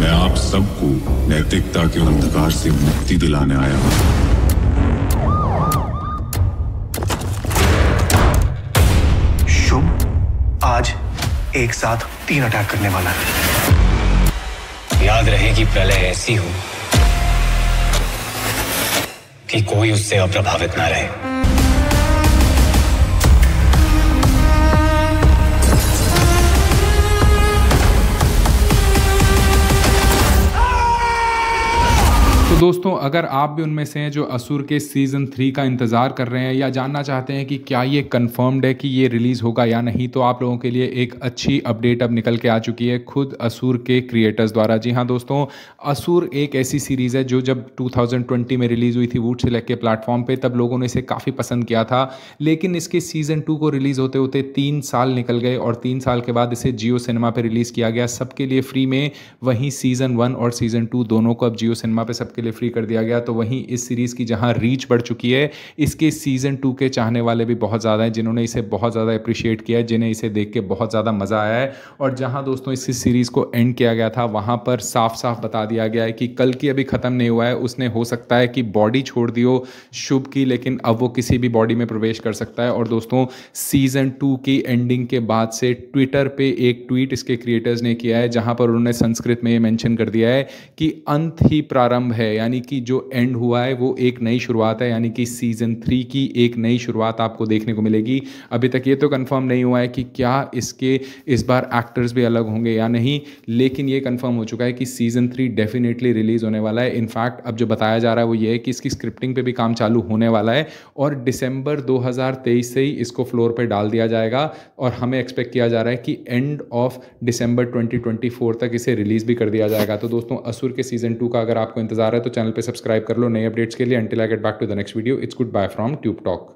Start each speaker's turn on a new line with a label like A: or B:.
A: मैं आप सबको नैतिकता के अंधकार से मुक्ति दिलाने आया हूं शुभ आज एक साथ तीन अटैक करने वाला
B: है याद रहे कि प्रलय ऐसी हो कि कोई उससे अप्रभावित ना रहे
C: तो दोस्तों अगर आप भी उनमें से हैं जो असुर के सीज़न थ्री का इंतज़ार कर रहे हैं या जानना चाहते हैं कि क्या ये कन्फर्म्ड है कि ये रिलीज़ होगा या नहीं तो आप लोगों के लिए एक अच्छी अपडेट अब निकल के आ चुकी है खुद असुर के क्रिएटर्स द्वारा जी हाँ दोस्तों असुर एक ऐसी सीरीज़ है जो जब 2020 में रिलीज़ हुई थी वूट सिलेक्ट के प्लेटफॉर्म पर तब लोगों ने इसे काफ़ी पसंद किया था लेकिन इसके सीज़न टू को रिलीज़ होते होते तीन साल निकल गए और तीन साल के बाद इसे जियो सिनेमा पर रिलीज़ किया गया सबके लिए फ्री में वहीं सीज़न वन और सीज़न टू दोनों को अब जियो सिनेमा पर सबके लिए फ्री कर दिया गया तो वहीं इस सीरीज़ की जहां रीच बढ़ चुकी है इसके सीज़न टू के चाहने वाले भी बहुत ज़्यादा हैं जिन्होंने इसे बहुत ज़्यादा अप्रिशिएट किया है जिन्हें इसे देख के बहुत ज़्यादा मज़ा आया है और जहां दोस्तों इस सीरीज़ को एंड किया गया था वहां पर साफ साफ बता दिया गया है कि कल की अभी ख़त्म नहीं हुआ है उसने हो सकता है कि बॉडी छोड़ दियो शुभ की लेकिन अब वो किसी भी बॉडी में प्रवेश कर सकता है और दोस्तों सीज़न टू की एंडिंग के बाद से ट्विटर पे एक ट्वीट इसके क्रिएटर्स ने किया है जहां पर उन्होंने संस्कृत में ये मेंशन कर दिया है कि अंत ही प्रारंभ है यानी कि जो एंड हुआ है वो एक नई शुरुआत है यानी कि सीज़न थ्री की एक नई शुरुआत आपको देखने को मिलेगी अभी तक ये तो कंफर्म नहीं हुआ है कि क्या इसके इस बार एक्टर्स भी अलग होंगे या नहीं लेकिन ये कंफर्म हो चुका है कि सीज़न थ्री डेफिनेटली रिलीज़ होने वाला है इनफैक्ट अब जो बताया जा रहा है वो ये है कि इसकी स्क्रिप्टिंग पे भी काम चालू होने वाला है और दिसंबर 2023 से ही इसको फ्लोर पे डाल दिया जाएगा और हमें एक्सपेक्ट किया जा रहा है कि एंड ऑफ दिसंबर 2024 तक इसे रिलीज़ भी कर दिया जाएगा तो दोस्तों असुर के सीज़न टू का अगर आपको इंतज़ार है तो तो चैनल पर सब्सक्राइब कर लो नए अपडेट्स के लिए until I get back to the next video it's good bye from Tube talk